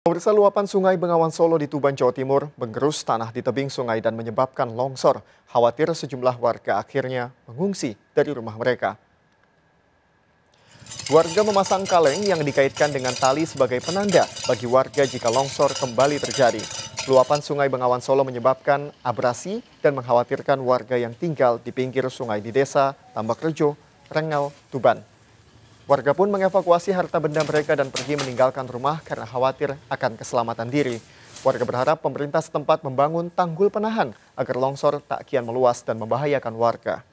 Pemirsa luapan sungai Bengawan Solo di Tuban, Jawa Timur menggerus tanah di tebing sungai dan menyebabkan longsor. Khawatir sejumlah warga akhirnya mengungsi dari rumah mereka. Warga memasang kaleng yang dikaitkan dengan tali sebagai penanda bagi warga jika longsor kembali terjadi. Luapan sungai Bengawan Solo menyebabkan abrasi dan mengkhawatirkan warga yang tinggal di pinggir sungai di desa Tambak Rejo, Rengel, Tuban. Warga pun mengevakuasi harta benda mereka dan pergi meninggalkan rumah karena khawatir akan keselamatan diri. Warga berharap pemerintah setempat membangun tanggul penahan agar longsor tak kian meluas dan membahayakan warga.